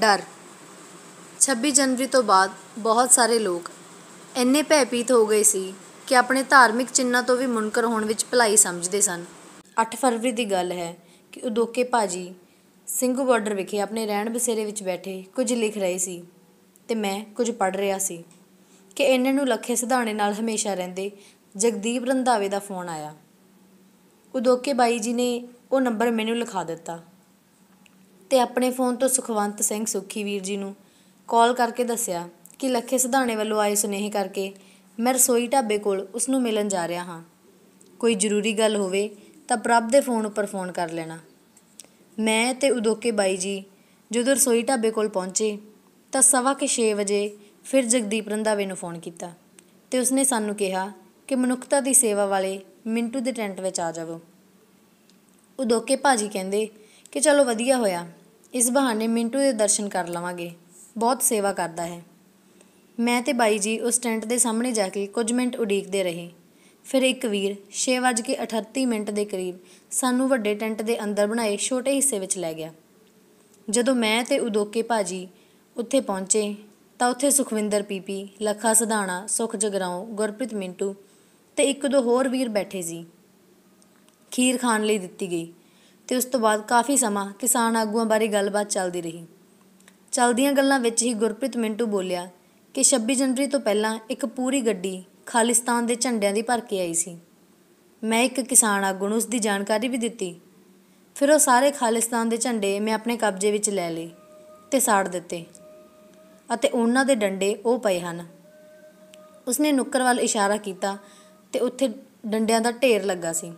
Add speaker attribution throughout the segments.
Speaker 1: ਡਰ 26 ਜਨਵਰੀ ਤੋਂ ਬਾਅਦ ਬਹੁਤ ਸਾਰੇ ਲੋਕ ਇੰਨੇ ਭੈਪੀਤ ਹੋ ਗਏ ਸੀ ਕਿ ਆਪਣੇ ਧਾਰਮਿਕ ਚਿੰਨਾਂ ਤੋਂ ਵੀ ਮੁਨਕਰ ਹੋਣ ਵਿੱਚ ਭਲਾਈ ਸਮਝਦੇ ਸਨ 8 ਫਰਵਰੀ ਦੀ ਗੱਲ ਹੈ ਕਿ ਉਦੋਕੇ ਭਾਜੀ ਸਿੰਘ ਬਾਰਡਰ ਵਿਖੇ ਆਪਣੇ ਰਹਿਣ ਬਸੇਰੇ ਵਿੱਚ ਬੈਠੇ ਕੁਝ ਲਿਖ ਰਹੇ ਸੀ ਤੇ ਮੈਂ ਕੁਝ ਪੜ ਰਿਹਾ ਸੀ ਕਿ ਇਹਨਾਂ ਨੂੰ ਲੱਖੇ ਸਿਧਾਣੇ ਨਾਲ ਹਮੇਸ਼ਾ ਰਹਿੰਦੇ ਜਗਦੀਪ ਰੰਧਾਵੇ ਦਾ ਫੋਨ ਆਇਆ ਉਦੋਕੇ ਬਾਈ ਜੀ ਨੇ ਉਹ ਨੰਬਰ ਮੈਨੂੰ ਲਿਖਾ ਦਿੱਤਾ ਤੇ ਆਪਣੇ ਫ਼ੋਨ ਤੋਂ ਸੁਖਵੰਤ ਸਿੰਘ ਸੁਖੀ ਵੀਰ ਜੀ ਨੂੰ ਕਾਲ ਕਰਕੇ ਦੱਸਿਆ ਕਿ ਲੱਖੇ ਸਿਧਾਣੇ ਵੱਲੋਂ ਆਏ ਸੁਨੇਹੇ ਕਰਕੇ ਮੈਂ ਰਸੋਈ ਢਾਬੇ ਕੋਲ ਉਸ ਨੂੰ ਮਿਲਣ ਜਾ ਰਿਹਾ ਹਾਂ ਕੋਈ ਜ਼ਰੂਰੀ ਗੱਲ ਹੋਵੇ ਤਾਂ ਪ੍ਰਭ ਦੇ ਫੋਨ ਉੱਪਰ ਫੋਨ ਕਰ ਲੈਣਾ ਮੈਂ ਤੇ ਉਦੋਕੇ ਬਾਈ ਜੀ ਜਦੋਂ ਰਸੋਈ ਢਾਬੇ ਕੋਲ ਪਹੁੰਚੇ ਤਾਂ ਸਵਾ ਕੇ 6 ਵਜੇ ਫਿਰ ਜਗਦੀਪ ਰੰਧਾਵੇ ਨੂੰ ਫੋਨ ਕੀਤਾ ਤੇ ਉਸਨੇ ਸਾਨੂੰ ਕਿਹਾ ਕਿ ਮਨੁੱਖਤਾ ਦੀ ਸੇਵਾ ਵਾਲੇ ਮਿੰਟੂ ਦੇ ਟੈਂਟ ਵਿੱਚ ਆ ਜਾਵੋ ਉਦੋਕੇ ਭਾਜੀ ਕਹਿੰਦੇ ਕਿ ਚਲੋ ਵਧੀਆ ਹੋਇਆ ਇਸ ਬਹਾਨੇ ਮਿੰਟੂ ਦੇ ਦਰਸ਼ਨ ਕਰ ਲਵਾਂਗੇ ਬਹੁਤ ਸੇਵਾ ਕਰਦਾ ਹੈ ਮੈਂ ਤੇ ਬਾਈ ਜੀ ਉਸ ਟੈਂਟ ਦੇ ਸਾਹਮਣੇ ਜਾ ਕੇ ਕੁਝ ਮਿੰਟ ਉਡੀਕਦੇ ਰਹੇ ਫਿਰ ਇੱਕ ਵੀਰ 6:38 ਮਿੰਟ ਦੇ ਕਰੀਬ ਸਾਨੂੰ ਵੱਡੇ ਟੈਂਟ ਦੇ ਅੰਦਰ ਬਣਾਏ ਛੋਟੇ ਹਿੱਸੇ ਵਿੱਚ ਲੈ ਗਿਆ ਜਦੋਂ ਮੈਂ ਤੇ ਉਦੋਕੇ ਭਾਜੀ ਉੱਥੇ ਪਹੁੰਚੇ ਤਾਂ ਉੱਥੇ ਸੁਖਵਿੰਦਰ ਪੀਪੀ ਲੱਖਾ ਸਧਾਣਾ ਸੁਖ ਜਗਰਾਉ ਗੁਰਪ੍ਰੀਤ ਮਿੰਟੂ ਤੇ ਇੱਕ ਦੋ ਹੋਰ ਵੀਰ ਬੈਠੇ ਸੀ ਖੀਰ ਖਾਣ ਲਈ ਦਿੱਤੀ ਗਈ ਤੇ ਉਸ ਤੋਂ ਬਾਅਦ ਕਾਫੀ ਸਮਾਂ ਕਿਸਾਨ ਆਗੂਆਂ ਬਾਰੇ ਗੱਲਬਾਤ ਚੱਲਦੀ ਰਹੀ ਚੱਲਦੀਆਂ ਗੱਲਾਂ ਵਿੱਚ ਹੀ ਗੁਰਪ੍ਰੀਤ ਮਿੰਟੂ ਬੋਲਿਆ ਕਿ 26 ਜਨਵਰੀ ਤੋਂ ਪਹਿਲਾਂ ਇੱਕ ਪੂਰੀ ਗੱਡੀ ਖਾਲਿਸਤਾਨ ਦੇ ਝੰਡਿਆਂ ਦੀ ਭਰ ਕੇ ਆਈ ਸੀ ਮੈਂ ਇੱਕ ਕਿਸਾਨ ਆਗੂ ਨੂੰ ਉਸ ਦੀ ਜਾਣਕਾਰੀ ਵੀ ਦਿੱਤੀ ਫਿਰ ਉਹ ਸਾਰੇ ਖਾਲਿਸਤਾਨ ਦੇ ਝੰਡੇ ਮੈਂ ਆਪਣੇ ਕਬਜ਼ੇ ਵਿੱਚ ਲੈ ਲਏ ਤੇ ਸਾੜ ਦਿੱਤੇ ਅਤੇ ਉਹਨਾਂ ਦੇ ਡੰਡੇ ਉਹ ਪਏ ਹਨ ਉਸਨੇ ਨੁੱਕਰ ਵੱਲ ਇਸ਼ਾਰਾ ਕੀਤਾ ਤੇ ਉੱਥੇ ਡੰਡਿਆਂ ਦਾ ਢੇਰ ਲੱਗਾ ਸੀ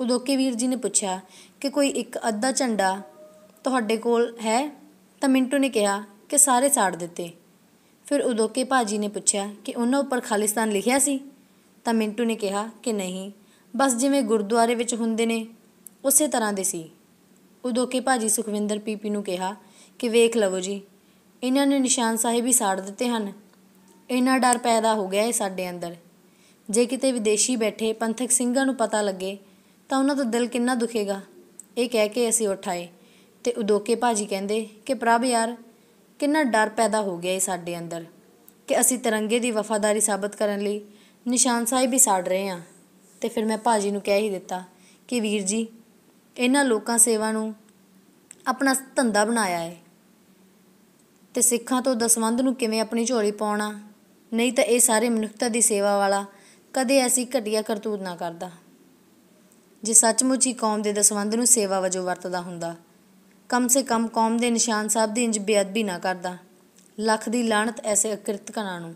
Speaker 1: ਉਦੋਂ ਕੇ ਵੀਰ ਜੀ ਨੇ ਪੁੱਛਿਆ ਕਿ ਕੋਈ ਇੱਕ ਅੱਧਾ ਝੰਡਾ ਤੁਹਾਡੇ ਕੋਲ ਹੈ ਤਾਂ ਮਿੰਟੂ ਨੇ ਕਿਹਾ ਕਿ ਸਾਰੇ ਸਾੜ ਦਿੱਤੇ ਫਿਰ ਉਦੋਂ ਕੇ ਭਾਜੀ ਨੇ ਪੁੱਛਿਆ ਕਿ ਉਹਨਾਂ ਉੱਪਰ ਖਾਲਿਸਤਾਨ ਲਿਖਿਆ ਸੀ ਤਾਂ ਮਿੰਟੂ ਨੇ ਕਿਹਾ ਕਿ ਨਹੀਂ ਬਸ ਜਿਵੇਂ ਗੁਰਦੁਆਰੇ ਵਿੱਚ ਹੁੰਦੇ ਨੇ ਉਸੇ ਤਰ੍ਹਾਂ ਦੇ ਸੀ ਉਦੋਂ ਕੇ ਭਾਜੀ ਸੁਖਵਿੰਦਰ ਪੀਪੀ ਨੂੰ ਕਿਹਾ ਕਿ ਵੇਖ ਲਵੋ ਜੀ ਇਹਨਾਂ ਨੇ ਨਿਸ਼ਾਨ ਸਾਹਿਬ ਹੀ ਸਾੜ ਦਿੱਤੇ ਹਨ ਇੰਨਾ ਡਰ ਪੈਦਾ ਹੋ ਗਿਆ ਹੈ ਸਾਡੇ ਅੰਦਰ ਜੇ ਕਿਤੇ ਵਿਦੇਸ਼ੀ ਬੈਠੇ ਪੰਥਕ ਸਿੰਘਾਂ ਨੂੰ ਪਤਾ ਲੱਗੇ ਤਾਂ ਉਹਨਾਂ ਦਾ ਦਿਲ ਕਿੰਨਾ ਦੁਖੇਗਾ ਇਹ ਕਹਿ ਕੇ ਅਸੀਂ ਉੱਠ ਆਏ ਤੇ ਉਦੋਕੇ ਭਾਜੀ ਕਹਿੰਦੇ ਕਿ ਪ੍ਰਭ ਯਾਰ ਕਿੰਨਾ ਡਰ ਪੈਦਾ ਹੋ ਗਿਆ ਇਹ ਸਾਡੇ ਅੰਦਰ ਕਿ ਅਸੀਂ ਤਿਰੰਗੇ ਦੀ ਵਫਾਦਾਰੀ ਸਾਬਤ ਕਰਨ ਲਈ ਨਿਸ਼ਾਨ ਸਾਹਿਬ ਵੀ ਸਾੜ ਰਹੇ ਹਾਂ ਤੇ ਫਿਰ ਮੈਂ ਭਾਜੀ ਨੂੰ ਕਹਿ ਹੀ ਦਿੱਤਾ ਕਿ ਵੀਰ ਜੀ ਇਹਨਾਂ ਲੋਕਾਂ ਸੇਵਾ ਨੂੰ ਆਪਣਾ ਧੰਦਾ ਬਣਾਇਆ ਹੈ ਤੇ ਸਿੱਖਾਂ ਤੋਂ ਦਸਵੰਦ ਨੂੰ ਕਿਵੇਂ ਆਪਣੀ ਝੋਲੀ ਪਾਉਣਾ ਨਹੀਂ ਤਾਂ ਇਹ ਸਾਰੇ ਮਨੁੱਖਤਾ ਦੀ ਸੇਵਾ ਵਾਲਾ ਕਦੇ ਐਸੀ ਘਟੀਆ ਕਰਤੂਤ ਨਾ ਕਰਦਾ ਜੇ ਸੱਚਮੁੱਚ ਹੀ ਕੌਮ ਦੇ ਦਸਵੰਦ ਨੂੰ ਸੇਵਾ ਵਜੋਂ ਵਰਤਦਾ ਹੁੰਦਾ ਕਮ ਸੇ ਕਮ ਕੌਮ ਦੇ ਨਿਸ਼ਾਨ ਸਾਹਿਬ ਦੀ ਇੰਜ ਬੇਅਦਬੀ ਨਾ ਕਰਦਾ ਲੱਖ ਦੀ ਲਾਹਨਤ ਐਸੇ ਅਕਿਰਤਕਾਂ ਨੂੰ